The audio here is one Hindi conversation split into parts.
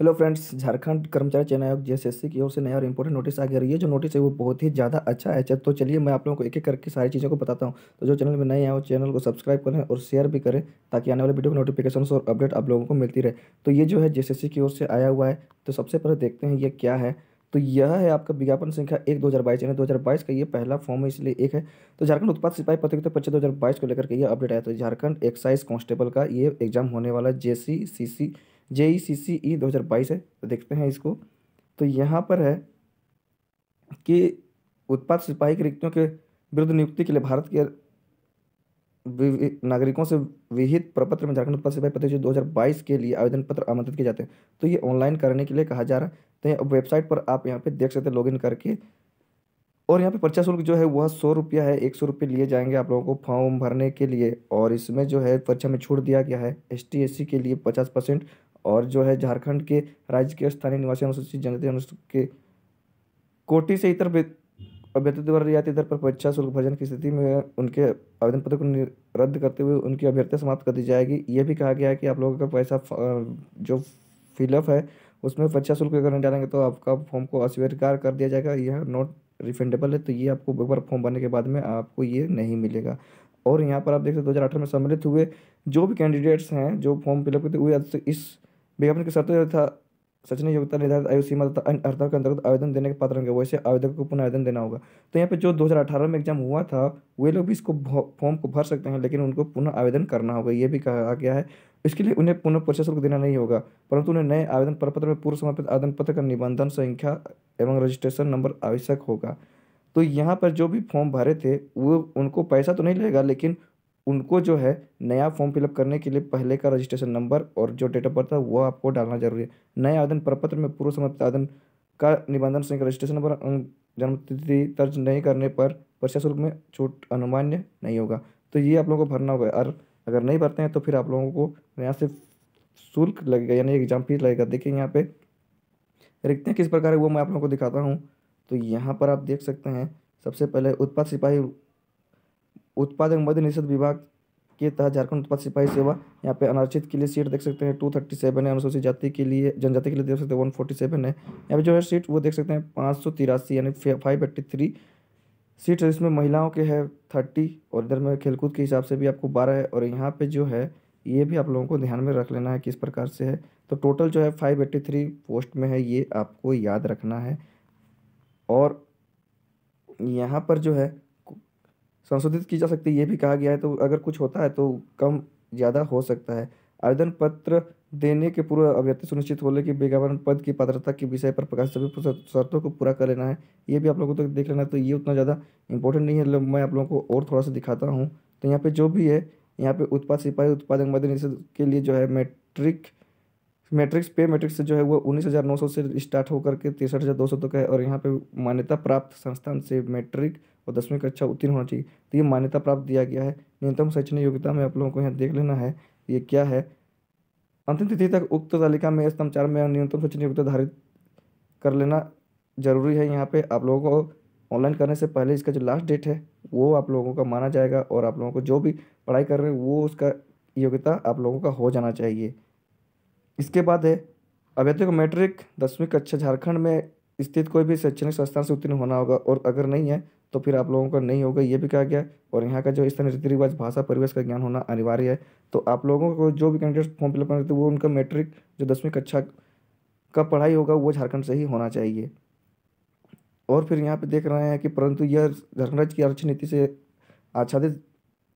हेलो फ्रेंड्स झारखंड कर्मचारी चयन आयोग जीएसएससी की ओर से नया और इंपॉर्टेंट नोटिस आ गया है जो नोटिस है वो बहुत ही ज़्यादा अच्छा है तो चलिए मैं आप लोगों को एक एक करके सारी चीज़ों को बताता हूँ तो जो चैनल में नए आए वो चैनल को सब्सक्राइब करें और शेयर भी करें ताकि आने वाले वीडियो में नोटिफिकेशन और अपडेट आप लोगों को मिलती रहे तो ये जो है जे की ओर से आया हुआ है तो सबसे पहले देखते हैं ये क्या है तो यह है आपका विज्ञापन संख्या एक दो हज़ार बाईस यानी दो हज़ार बाईस का ये पहला फॉर्म है इसलिए एक है तो झारखंड उत्पाद सिपाही प्रतियोगिता परीक्षा दो हज़ार बाईस को लेकर के ये अपडेट आया तो झारखंड एक्साइज कांस्टेबल का ये एग्जाम होने वाला जे सी सी सी जे ई सी सी ई दो हज़ार बाईस है तो देखते हैं इसको तो यहाँ पर है कि उत्पाद सिपाही के रिक्तियों के विरुद्ध नियुक्ति के लिए भारत के नागरिकों से विहित प्रपत्र में झारखंड उत्पाद सिपाही प्रतियोगिता दो हज़ार बाईस के लिए आवेदन पत्र आमंत्रित किए जाते हैं तो ये ऑनलाइन करने के लिए कहा जा रहा है तो वेबसाइट पर आप यहाँ पर देख सकते हैं लॉगिन करके और यहाँ पे पर्चा शुल्क जो है वह सौ रुपया है एक सौ रुपये लिए जाएंगे आप लोगों को फॉर्म भरने के लिए और इसमें जो है पर्चा में छूट दिया गया है एस टी के लिए पचास परसेंट और जो है झारखंड के राज्य के स्थानीय निवासी अनुसूचित जनजाति अनुसूचित के कोटि से इतर अभ्यर्थी द्वारा रियायती दर पर परीक्षा शुल्क भजन की स्थिति में उनके आवेदन पत्र को रद्द करते हुए उनकी अभ्यर्थी समाप्त कर दी जाएगी ये भी कहा गया है कि आप लोगों का पैसा जो फिलअप है उसमें परीक्षा शुल्क अगर नहीं डालेंगे तो आपका फॉर्म को अस्वीकार कर दिया जाएगा यह नॉट रिफंडेबल है तो ये आपको एक बार फॉर्म भरने के बाद में आपको ये नहीं मिलेगा और यहाँ पर आप देख सकते दो हज़ार अठारह में सम्मिलित हुए जो भी कैंडिडेट्स हैं जो फॉर्म फिलअप करते हुए तो इस विज्ञापन की शर्त था सचिन योग्यता निर्धारित आयु सीमा तथा अन्य अर्थों के अंतर्गत आवेदन देने के पात्र होंगे वैसे आवेदक को पुनः आवेदन देना होगा तो यहाँ पे जो 2018 में एग्जाम हुआ था वे लोग भी इसको फॉर्म को भर सकते हैं लेकिन उनको पुनः आवेदन करना होगा ये भी कहा गया है इसके लिए उन्हें पुनः परिचय शुल्क देना नहीं होगा परंतु उन्हें नए आवेदन प्रपत्र में पूर्व समर्पित आवेदन पत्र का निबंधन संख्या एवं रजिस्ट्रेशन नंबर आवश्यक होगा तो यहाँ पर जो भी फॉर्म भरे थे वो उनको पैसा तो नहीं लेगा लेकिन उनको जो है नया फॉर्म फिलअप करने के लिए पहले का रजिस्ट्रेशन नंबर और जो डेट ऑफ बर्थ है वो आपको डालना जरूरी है नए आवेदन प्रपत्र में पूर्व समाप्त आवेदन का निबंधन संख्या रजिस्ट्रेशन नंबर जन्म तिथि दर्ज नहीं करने पर परीक्षा शुल्क में छूट अनुमान्य नहीं होगा तो ये आप लोगों को भरना होगा और अगर नहीं भरते हैं तो फिर आप लोगों को यहाँ से शुल्क लगेगा यानी एग्जाम फीस लगेगा देखिए यहाँ पे रिक्तियाँ किस प्रकार है वो मैं आप लोगों को दिखाता हूँ तो यहाँ पर आप देख सकते हैं सबसे पहले उत्पाद सिपाही उत्पादक मध्य निषद विभाग के तहत झारखंड उत्पाद सिपाही सेवा यहाँ पे अनारक्षित के लिए सीट देख सकते हैं टू थर्टी सेवन है अनुसूचित जाति के लिए जनजाति के लिए देख सकते हैं वन फोर्टी सेवन है यहाँ पे जो है सीट वो देख सकते हैं पाँच सौ तिरासी यानी फाइव एट्टी थ्री सीट इसमें महिलाओं के है थर्टी और इधर में खेलकूद के हिसाब से भी आपको बारह है और यहाँ पर जो है ये भी आप लोगों को ध्यान में रख लेना है किस प्रकार से है तो टोटल जो है फाइव एट्टी थ्री पोस्ट में है ये आपको याद रखना है और यहाँ पर जो है संशोधित की जा सकती है ये भी कहा गया है तो अगर कुछ होता है तो कम ज़्यादा हो सकता है आवेदन पत्र देने के पूर्व अभ्यर्थी सुनिश्चित हो ले कि विज्ञापन पद की पात्रता के विषय पर प्रकाशित सभी शर्तों को पूरा कर लेना है ये भी आप लोगों को तो देख लेना है तो ये उतना ज़्यादा इंपॉर्टेंट नहीं है मैं आप लोगों को और थोड़ा सा दिखाता हूँ तो यहाँ पे जो भी है यहाँ पे उत्पाद सिपाही उत्पाद निषेध के लिए जो है मैट्रिक मैट्रिक्स पे मैट्रिक्स जो है वो उन्नीस हज़ार नौ सौ से स्टार्ट होकर के तिरसठ हज़ार दो सौ तक है और यहाँ पे मान्यता प्राप्त संस्थान से मैट्रिक और दसवीं कक्षा उत्तीर्ण होना चाहिए तो ये मान्यता प्राप्त दिया गया है न्यूनतम शैक्षणिक योग्यता में आप लोगों को यहाँ देख लेना है ये क्या है अंतिम तिथि तक उक्त तालिका में स्तंभ चार में न्यूनतम शैक्षणिक योग्यता धारित कर लेना जरूरी है यहाँ पे आप लोगों को ऑनलाइन करने से पहले इसका जो लास्ट डेट है वो आप लोगों का माना जाएगा और आप लोगों को जो भी पढ़ाई कर रहे हैं वो उसका योग्यता आप लोगों का हो जाना चाहिए इसके बाद है अभ्यर्थियों को मैट्रिक दसवीं कक्षा झारखंड में स्थित कोई भी शैक्षणिक संस्थान से उत्तीर्ण होना होगा और अगर नहीं है तो फिर आप लोगों का नहीं होगा ये भी कहा गया और यहाँ का जो इस तरह रीति रिवाज भाषा परिवेश का ज्ञान होना अनिवार्य है तो आप लोगों को जो भी कैंडिडेट फॉर्म फिलअप करते वो उनका मैट्रिक जो दसवीं कक्षा का पढ़ाई होगा वो झारखंड से ही होना चाहिए और फिर यहाँ पे देख रहे हैं कि परंतु यह झारखंड राज्य की आरक्षण नीति से आच्छादित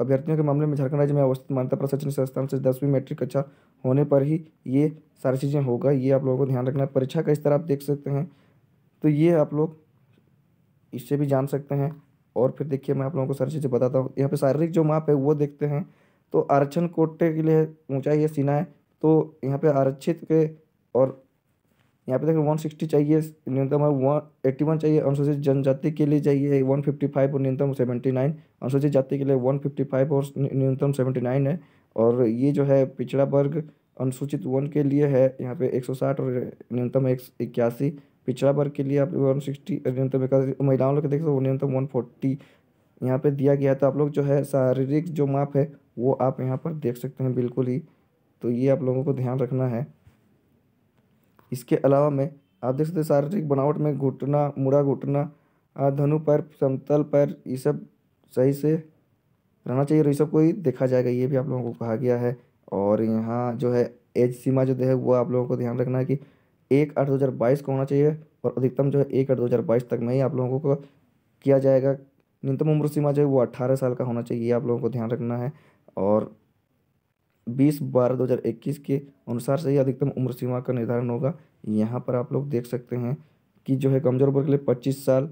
अभ्यर्थियों के मामले में झारखंड राज्य में अवस्थित मान्यता प्रशिक्षण संस्थान से दसवीं मैट्रिक कक्षा अच्छा होने पर ही ये सारी चीज़ें होगा ये आप लोगों को ध्यान रखना है परीक्षा का इस तरह आप देख सकते हैं तो ये आप लोग इससे भी जान सकते हैं और फिर देखिए मैं आप लोगों को सारी चीज़ें बताता हूँ यहाँ पे शारीरिक जो माप है वो देखते हैं तो आरक्षण कोटे के लिए ऊंचाई है सीना है तो यहाँ पे आरक्षित के और यहाँ पे देखिए वन सिक्सटी चाहिए न्यूनतम है वन एट्टी वन चाहिए अनुसूचित जनजाति के लिए चाहिए वन फिफ्टी फाइव और न्यूनतम सेवेंटी नाइन अनुसूचित जाति के लिए वन फिफ्टी फाइव और न्यूनतम सेवेंटी नाइन है और ये जो है पिछड़ा वर्ग अनुसूचित वन के लिए है यहाँ पे एक सौ साठ और न्यूनतम एक इक्यासी पिछड़ा वर्ग के लिए आप लोग वन सिक्सटी न्यूनतम महिलाओं लोग देख सकते हो न्यूनतम वन फोर्टी यहाँ पर दिया गया है तो आप लोग जो है शारीरिक जो माप है वो आप यहाँ पर देख सकते हैं बिल्कुल ही तो ये आप लोगों को ध्यान रखना है इसके अलावा में आप देख सकते हैं शारीरिक बनावट में घुटना मुड़ा घुटना धनु पैर समतल पर ये सब सही से रहना चाहिए और ये सब को ही देखा जाएगा ये भी आप लोगों को कहा गया है और यहाँ जो है एज सीमा जो है वो आप लोगों को ध्यान रखना है कि एक आठ दो हज़ार बाईस को होना चाहिए और अधिकतम जो है एक आठ दो हज़ार बाईस तक में ही आप लोगों को किया जाएगा न्यूनतम उम्र सीमा जो है वो अट्ठारह साल का होना चाहिए आप लोगों को ध्यान रखना है और बीस बारह दो हज़ार इक्कीस के अनुसार से ही अधिकतम उम्र सीमा का निर्धारण होगा यहाँ पर आप लोग देख सकते हैं कि जो है कमजोर वर्ग के लिए पच्चीस साल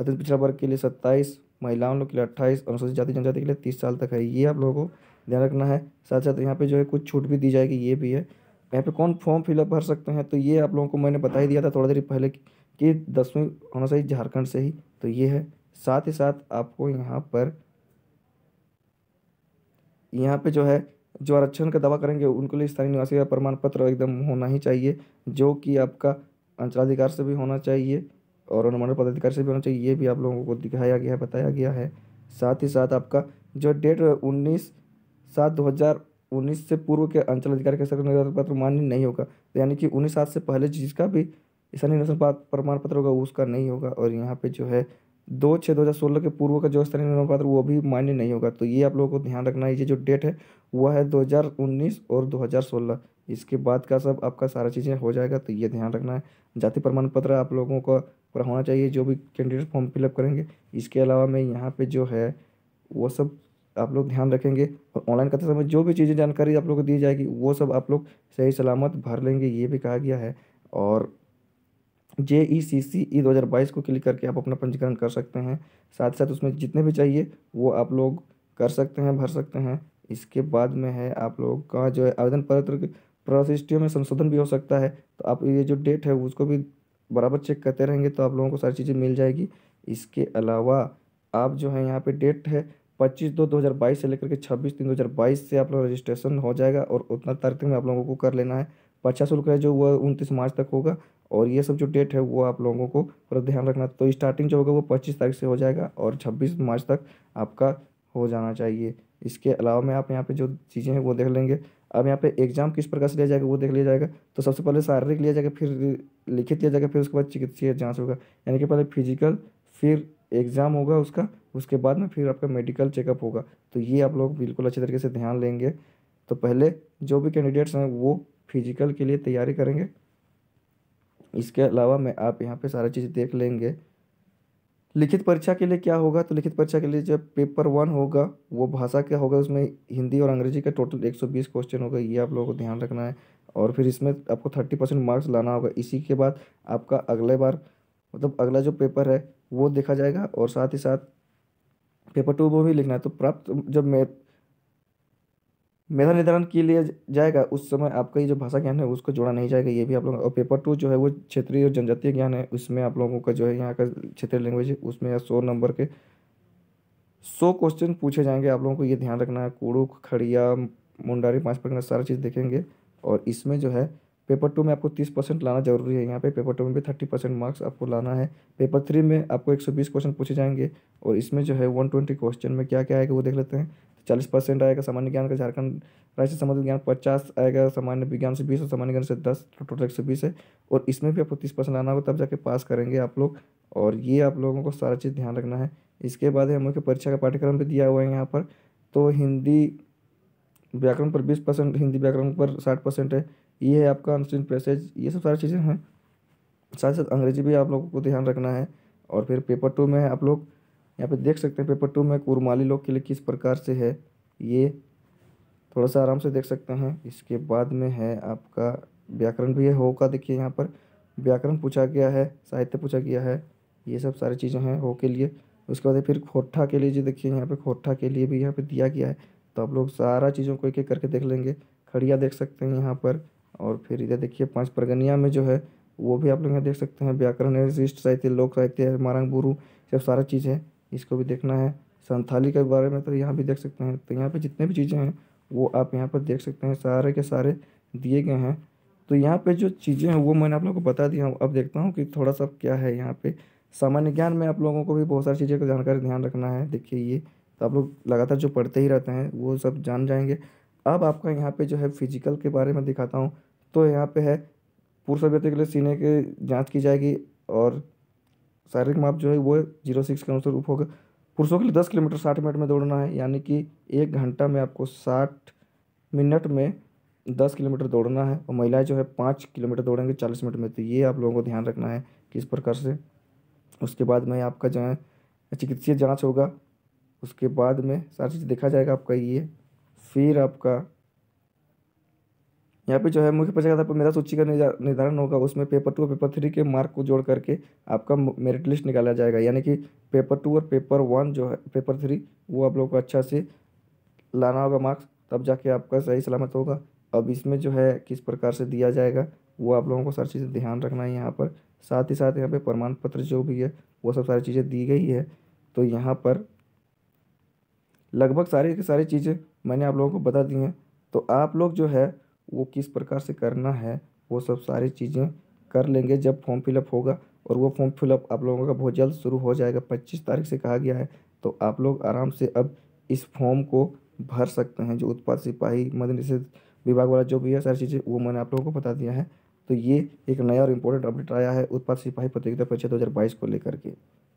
अत्यंत पिछड़ा वर्ग के लिए सत्ताईस महिलाओं लोग के लिए अट्ठाईस अनुसूचित जाति जनजाति के लिए तीस साल तक है ये आप लोगों को ध्यान रखना है साथ साथ यहाँ पे जो है कुछ छूट भी दी जाएगी ये भी है यहाँ पे कौन फॉर्म फिलअप भर सकते हैं तो ये आप लोगों को मैंने बता ही दिया था थोड़ा देर पहले कि दसवीं होना चाहिए झारखंड से ही तो ये है साथ ही साथ आपको यहाँ पर यहाँ पे जो है जो आरक्षण का दावा करेंगे उनके लिए स्थानीय निवासी का प्रमाण पत्र एकदम होना ही चाहिए जो कि आपका अंचलाधिकार से भी होना चाहिए और अनुमंडल पदाधिकारी से भी होना चाहिए ये भी आप लोगों को दिखाया गया है बताया गया है साथ ही साथ आपका जो डेट उन्नीस सात दो हज़ार उन्नीस से पूर्व के अंचल अधिकारी का सकल निर्वाचन पत्र मान्य नहीं होगा यानी कि उन्नीस सात से पहले जिसका भी स्थानीय निर्वाचन प्रमाण पत्र होगा उसका नहीं होगा और यहाँ पे जो है दो छः दो हज़ार सोलह के पूर्व का जो स्थानीय निर्माण पत्र वो भी मान्य नहीं होगा तो ये आप लोगों को ध्यान रखना है ये जो डेट है वह है दो हजार उन्नीस और दो हज़ार सोलह इसके बाद का सब आपका सारा चीज़ें हो जाएगा तो ये ध्यान रखना है जाति प्रमाण पत्र आप लोगों का पूरा होना चाहिए जो भी कैंडिडेट फॉर्म फिलअप करेंगे इसके अलावा मैं यहाँ पर जो है वो सब आप लोग ध्यान रखेंगे और ऑनलाइन करते समय जो भी चीज़ें जानकारी आप लोग को दी जाएगी वो सब आप लोग सही सलामत भर लेंगे ये भी कहा गया है और जे ई सी सी ई दो हज़ार बाईस को क्लिक करके आप अपना पंजीकरण कर सकते हैं साथ साथ उसमें जितने भी चाहिए वो आप लोग कर सकते हैं भर सकते हैं इसके बाद में है आप लोग का जो है आवेदन पत्र प्रशिष्टियों में संशोधन भी हो सकता है तो आप ये जो डेट है उसको भी बराबर चेक करते रहेंगे तो आप लोगों को सारी चीज़ें मिल जाएगी इसके अलावा आप जो है यहाँ पे डेट है पच्चीस दो दो हज़ार बाईस से लेकर के छब्बीस तीन दो हज़ार बाईस से आप लोग रजिस्ट्रेशन हो जाएगा और उतना तारीख तक में आप लोगों को कर लेना है पचास शुल्क है जो वह उनतीस मार्च तक होगा और ये सब जो डेट है वो आप लोगों को पूरा ध्यान रखना तो स्टार्टिंग जो होगा वो पच्चीस तारीख से हो जाएगा और छब्बीस मार्च तक आपका हो जाना चाहिए इसके अलावा में आप यहाँ पे जो चीज़ें हैं वो देख लेंगे अब यहाँ पे एग्जाम किस प्रकार से लिया जाएगा वो देख लिया जाएगा तो सबसे पहले शारीरिक लिया जाएगा फिर लिखित लिया जाएगा फिर उसके बाद चिकित्सीय जाँच होगा यानी कि पहले फिजिकल फिर एग्ज़ाम होगा उसका उसके बाद में फिर आपका मेडिकल चेकअप होगा तो ये आप लोग बिल्कुल अच्छे तरीके से ध्यान लेंगे तो पहले जो भी कैंडिडेट्स हैं वो फिजिकल के लिए तैयारी करेंगे इसके अलावा मैं आप यहाँ पे सारा चीज़ देख लेंगे लिखित परीक्षा के लिए क्या होगा तो लिखित परीक्षा के लिए जब पेपर वन होगा वो भाषा क्या होगा उसमें हिंदी और अंग्रेजी का टोटल 120 क्वेश्चन होगा ये आप लोगों को ध्यान रखना है और फिर इसमें आपको 30 परसेंट मार्क्स लाना होगा इसी के बाद आपका अगले बार मतलब अगला जो पेपर है वो देखा जाएगा और साथ ही साथ पेपर टू वो भी लिखना है तो प्राप्त जब मैं मेधा निर्धारण के लिए जाएगा उस समय आपका ये जो भाषा ज्ञान है उसको जोड़ा नहीं जाएगा ये भी आप लोग और पेपर टू जो है वो क्षेत्रीय और जनजातीय ज्ञान है उसमें आप लोगों का जो है यहाँ का क्षेत्रीय लैंग्वेज है उसमें सौ नंबर के सौ क्वेश्चन पूछे जाएंगे आप लोगों को ये ध्यान रखना है कुड़ुक खड़िया मुंडारी पाँच प्रकार सारा चीज़ देखेंगे और इसमें जो है पेपर टू में आपको तीस परसेंट लाना जरूरी है यहाँ पे पेपर टू में भी थर्टी परसेंट मार्क्स आपको लाना है पेपर थ्री में आपको एक सौ बीस क्वेश्चन पूछे जाएंगे और इसमें जो है वन ट्वेंटी क्वेश्चन में क्या क्या आएगा वो देख लेते हैं चालीस परसेंट आएगा सामान्य ज्ञान का झारखंड राज्य सामान्य विज्ञान पचास आएगा सामान्य विज्ञान से बीस और सामान्य ज्ञान से दस टोटल एक सौ बीस है और इसमें भी आपको तीस परसेंट लाना होगा तब जाके पास करेंगे आप लोग और ये आप लोगों को सारा चीज़ ध्यान रखना है इसके बाद हम लोग के परीक्षा का पाठ्यक्रम भी दिया हुआ है यहाँ पर तो हिंदी व्याकरण पर बीस परसेंट हिंदी व्याकरण पर साठ परसेंट है ये है आपका अनस्टिन पैसेज ये सब सारी चीज़ें हैं साथ साथ अंग्रेजी भी आप लोगों को ध्यान रखना है और फिर पेपर टू में आप लोग यहाँ पे देख सकते हैं पेपर टू में कुरमाली लोग के लिए किस प्रकार से है ये थोड़ा सा आराम से देख सकते हैं इसके बाद में है आपका व्याकरण भी है हो का देखिए यहाँ पर व्याकरण पूछा गया है साहित्य पूछा गया है ये सब सारी चीज़ें हैं हो के लिए उसके बाद फिर खोटा के लिए जी देखिए यहाँ पे खोटा के लिए भी यहाँ पे दिया गया है तो आप लोग सारा चीज़ों को एक एक करके देख लेंगे खड़िया देख सकते हैं यहाँ पर और फिर इधर देखिए पाँच परगनिया में जो है वो भी आप लोग यहाँ देख सकते हैं व्याकरण है शिष्ट साहित्य लोक साहित्य है मारंग बुरू सब सारा चीज़ है इसको भी देखना है संथाली के बारे में तो यहाँ भी देख सकते हैं तो यहाँ पे जितने भी चीज़ें हैं वो आप यहाँ पर देख सकते हैं सारे के सारे दिए गए हैं तो यहाँ पे जो चीज़ें हैं वो मैंने आप लोगों को बता दिया हूँ अब देखता हूँ कि थोड़ा सा क्या है यहाँ पे सामान्य ज्ञान में आप लोगों को भी बहुत सारी चीज़ें का जानकारी ध्यान रखना है देखिए ये तो आप लोग लगातार जो पढ़ते ही रहते हैं वो सब जान जाएंगे अब आपको यहाँ पे जो है फिजिकल के बारे में दिखाता हूँ तो यहाँ पे है पुरुष अभ्यर्थी के लिए सीने के जांच की जाएगी और शारीरिक माप जो है वो जीरो सिक्स के अनुसार रूप होगा पुरुषों के लिए दस किलोमीटर साठ मिनट में दौड़ना है यानी कि एक घंटा में आपको साठ मिनट में दस किलोमीटर दौड़ना है और महिलाएं जो है पाँच किलोमीटर दौड़ेंगे चालीस मिनट में तो ये आप लोगों को ध्यान रखना है किस प्रकार से उसके बाद में आपका जो है चिकित्सीय जाँच होगा उसके बाद में सारी चीज़ देखा जाएगा आपका ये फिर आपका यहाँ पे जो है मुख्य परीक्षा पर मेधा सूची का निर्धारण होगा उसमें पेपर टू और पेपर थ्री के मार्क को जोड़ करके आपका मेरिट लिस्ट निकाला जाएगा यानी कि पेपर टू और पेपर वन जो है पेपर थ्री वो आप लोगों को अच्छा से लाना होगा मार्क्स तब जाके आपका सही सलामत होगा अब इसमें जो है किस प्रकार से दिया जाएगा वो आप लोगों को सारी चीज़ें ध्यान रखना है यहाँ पर साथ ही साथ यहाँ पर प्रमाण पत्र जो भी है वो सब सारी चीज़ें दी गई है तो यहाँ पर लगभग सारी सारी चीज़ें मैंने आप लोगों को बता दी हैं तो आप लोग जो है वो किस प्रकार से करना है वो सब सारी चीज़ें कर लेंगे जब फॉर्म फिलअप होगा और वो फॉर्म फिलअप आप लोगों का बहुत जल्द शुरू हो जाएगा पच्चीस तारीख से कहा गया है तो आप लोग आराम से अब इस फॉर्म को भर सकते हैं जो उत्पाद सिपाही मद निषेध विभाग वाला जो भी है सारी चीज़ें वो मैंने आप लोगों को बता दिया है तो ये एक नया और इम्पोर्टेंट अपडेट आया है उत्पाद सिपाही प्रतियोगिता परीक्षा दो को लेकर के